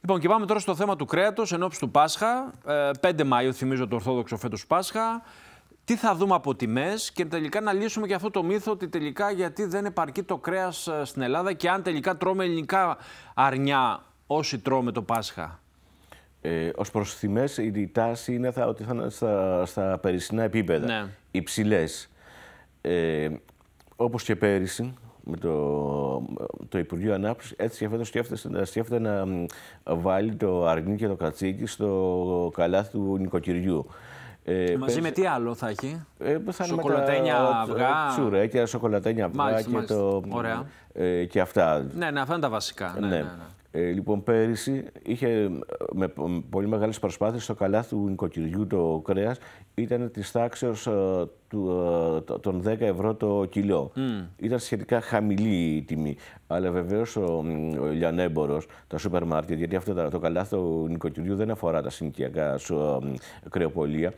Λοιπόν, και πάμε τώρα στο θέμα του κρέατος εν ώψη του Πάσχα. 5 ε, Μαου, θυμίζω το Ορθόδοξο φέτος Πάσχα. Τι θα δούμε από τιμές και τελικά να λύσουμε και αυτό το μύθο ότι τελικά γιατί δεν επαρκεί το κρέας ε, στην Ελλάδα και αν τελικά τρώμε ελληνικά αρνιά όσοι τρώμε το Πάσχα. Ε, Ως προς τιμές, η τάση είναι θα, ότι θα είναι στα, στα επίπεδα. Ναι. Υψηλές. Ε, Όπως και πέρυσι, με το, το Υπουργείο Ανάπτυξης, έτσι και φέτο σκέφτεται, να βάλει το αρνί και το κατσίκι στο καλάθι του νοικοκυριού. Ε, Μαζί με τι άλλο θα έχει, ε, σοκολατένια τα, αυγά. Ε, τσουρέκια, σοκολατένια αυγά μάλιστα, και, μάλιστα. Το, Ωραία. Ε, και αυτά. Ναι, ναι, αυτά είναι τα βασικά. ναι, ναι. ναι, ναι. Ε, λοιπόν, πέρυσι είχε ε, με πολύ μεγάλες προσπάθειες το καλάθι του νοικοκυριού το κρέας. ήταν της τάξεως ε, των 10 ευρώ το κιλό. Mm. Ήταν σχετικά χαμηλή η τιμή. Αλλά βεβαίως ο, ο τα σούπερ μάρκετ, γιατί αυτό το καλάθι του νοικοκυριού δεν αφορά τα συνοικιακά κρεοπολία,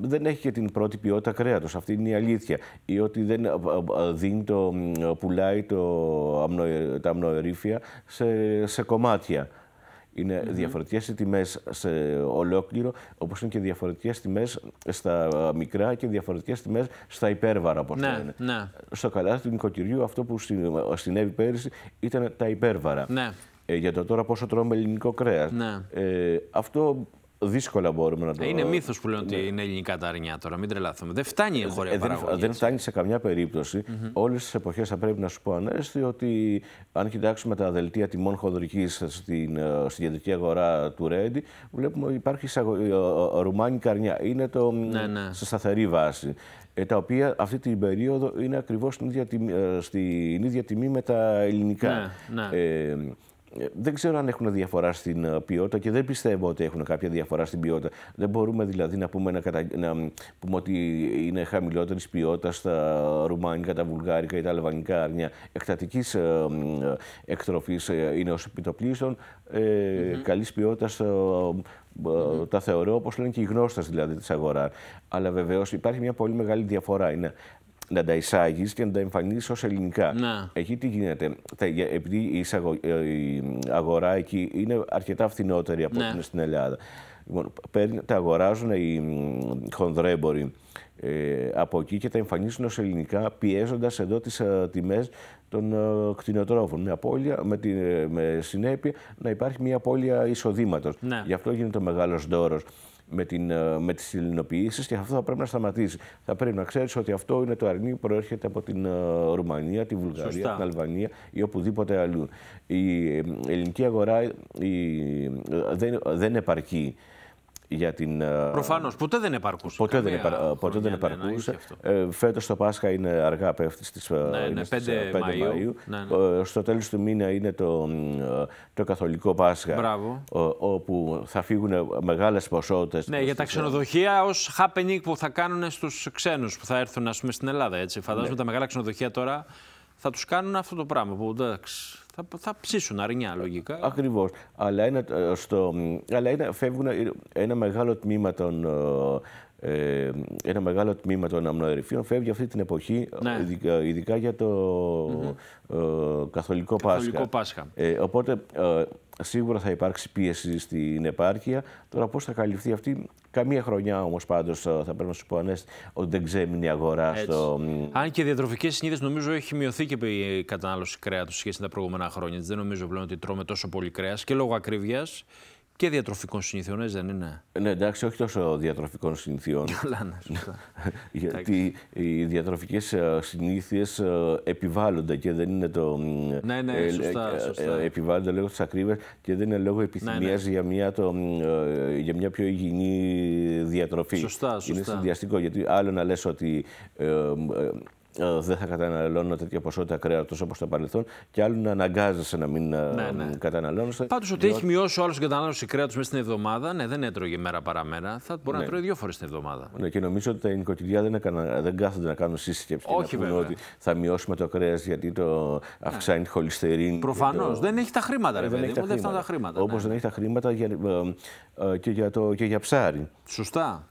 δεν έχει και την πρώτη ποιότητα κρέατος. Αυτή είναι η αλήθεια. Ή ότι δεν δίνει το, πουλάει το, τα αμνοερήφια σε, σε κομμάτια. Είναι mm -hmm. διαφορετικές τιμές σε ολόκληρο, όπως είναι και διαφορετικές τιμές στα μικρά και διαφορετικές τιμές στα υπέρβαρα, ναι, ναι, Στο καλάθι του νοικοκυριού αυτό που συνέβη πέρυσι ήταν τα υπέρβαρα. Ναι. Ε, για το τώρα πόσο τρώμε ελληνικό κρέας. Ναι. Ε, αυτό δύσκολα μπορούμε να το ε, Είναι μύθος που λένε ότι είναι ελληνικά τα αρνιά τώρα, μην τρελαθούμε. Δεν φτάνει η εγχώρια ε, Δεν, φτάνει σε καμιά περίπτωση. Mm -hmm. Όλες τις εποχές θα πρέπει να σου πω ανέστη ότι αν κοιτάξουμε τα δελτία τιμών Χοντρική στην, ε, στην κεντρική αγορά του Ρέντι, βλέπουμε ότι υπάρχει ρουμάνικα ρουμάνη καρνιά. Είναι το, ναι, ναι. σε σταθερή βάση. Τα οποία αυτή την περίοδο είναι ακριβώς στην, στην ίδια τιμή με τα ελληνικά. Ναι, ναι. Ε, δεν ξέρω αν έχουν διαφορά στην ε, ποιότητα και δεν πιστεύω ότι έχουν κάποια διαφορά στην ποιότητα. Δεν μπορούμε δηλαδή να πούμε, ότι είναι χαμηλότερης ποιότητας τα ρουμάνικα, τα βουλγάρικα ή τα αλβανικά αρνιά. Εκτατικής ε, εκτροφή είναι ως επιτοπλίστων. mm -hmm. Καλής ποιότητας τα θεωρώ όπως λένε και οι γνώστες δηλαδή της αγοράς. Αλλά βεβαίως υπάρχει μια πολύ μεγάλη διαφορά. Είναι να τα εισάγεις και να τα εμφανίσεις ως ελληνικά. Ναι. Εκεί τι γίνεται. Επειδή η, εισαγω... Ε, η αγορά εκεί είναι αρκετά φθηνότερη από ναι. ό,τι είναι στην Ελλάδα. Λοιπόν, τα αγοράζουν οι χονδρέμποροι ε, από εκεί και τα εμφανίζουν ως ελληνικά πιέζοντας εδώ τις ε, τιμές των ε, κτηνοτρόφων. με απώλεια, με, τη, με συνέπεια να υπάρχει μια απώλεια εισοδήματος. Ναι. Γι' αυτό γίνεται ο μεγάλος δώρος με, την, ε, με τις ελληνοποιήσεις και αυτό θα πρέπει να σταματήσει. Θα πρέπει να ξέρεις ότι αυτό είναι το αρνί που προέρχεται από την ε, Ρουμανία, τη Βουλγαρία, την Αλβανία ή οπουδήποτε αλλού. Η ε, ελληνική αγορά δεν, δεν επαρκεί για την. Ε, Προφανώς, ποτέ δεν επαρκούσε. Ποτέ δεν, επαρ... ποτέ δεν ναι, ναι, επαρκούσε. Ε, φέτος Φέτο το Πάσχα είναι αργά, πέφτεις στις 5, Μαΐου. Ναι, στο τέλος του μήνα είναι το, ε, το καθολικό Πάσχα. Όπου θα φύγουν μεγάλες ποσότητες. Ναι, για τα ξενοδοχεία ως happening που θα κάνουν στους ξένους που θα έρθουν στην Ελλάδα. Έτσι. Φαντάζομαι τα μεγάλα ξενοδοχεία τώρα θα τους κάνουν αυτό το πράγμα. Θα, θα ψήσουν αρνιά, λογικά. Ακριβώς. Αλλά, είναι, ε, στο, αλλά είναι, φεύγουν ε, ένα μεγάλο τμήμα των, ε, ε ένα μεγάλο τμήμα των αμνοερηφίων φεύγει αυτή την εποχή, ναι. ειδικά, ειδικά, για το mm -hmm. ε, καθολικό, καθολικό Πάσχα. Πάσχα. Ε, οπότε σίγουρα θα υπάρξει πίεση στην επάρκεια. Τώρα πώς θα καλυφθεί αυτή, καμία χρονιά όμως πάντως ε, θα πρέπει να σου πω ανέστη, ότι δεν ξέμεινε η αγορά στο. Αν και διατροφικές συνήθειες νομίζω έχει μειωθεί και η κατανάλωση κρέατος σχέση με τα προηγούμενα χρόνια. Δεν νομίζω πλέον ότι τρώμε τόσο πολύ κρέας και λόγω ακρίβειας και διατροφικών συνήθειων, έτσι δεν είναι. Ναι, εντάξει, όχι τόσο διατροφικών συνηθιών. Καλά, ναι, Γιατί οι διατροφικές ε, συνήθειες ε, επιβάλλονται και δεν είναι το. Ναι, ναι, ε, σωστά. σωστά. Επιβάλλονται λόγω της ακρίβειας και δεν είναι λόγω επιθυμίας ναι, ναι. για, μια για μια πιο υγιεινή διατροφή. Σωστά, σωστά. Είναι συνδυαστικό γιατί άλλο να λες ότι. Ε, δεν θα καταναλώνω τέτοια ποσότητα κρέατος όπως στο παρελθόν και άλλου να αναγκάζεσαι να μην ε, ναι, ναι. καταναλώνεσαι. Πάντως ότι έχει μειώσει ο άλλος την κατανάλωση κρέατος μέσα στην εβδομάδα, ναι, δεν έτρωγε μέρα μέρα, Θα μπορεί ναι. να τρώει δύο φορές την εβδομάδα. Ναι, και νομίζω ότι τα νοικοκυριά δεν, έκανα, δεν κάθονται να κάνουν σύσκεψη Όχι, και να ότι θα μειώσουμε το κρέας γιατί το αυξάνει τη χολυστερίνη. Προφανώς. Το... Δεν έχει τα χρήματα, ε, ρε Δεν φτάνουν τα χρήματα. Όπως ναι. δεν έχει τα χρήματα και για ψάρι. Σωστά.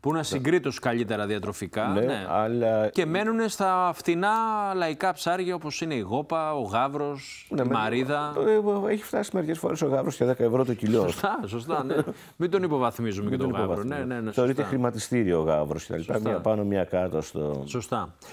Που είναι συγκρίτως καλύτερα διατροφικά. Ναι, ναι. Αλλά... Και μένουν στα φτηνά λαϊκά ψάρια όπως είναι η γόπα, ο γάβρος, ναι, η μαρίδα. Ε, ε, έχει φτάσει μερικές φορές ο γάβρος και 10 ευρώ το κιλό. Σωστά, σωστά. Ναι. Μην τον υποβαθμίζουμε και τον γάβρο. Ναι, ναι, ναι, χρηματιστήριο ο γάβρος λοιπά. Μία πάνω, μία κάτω. Στο... Σωστά.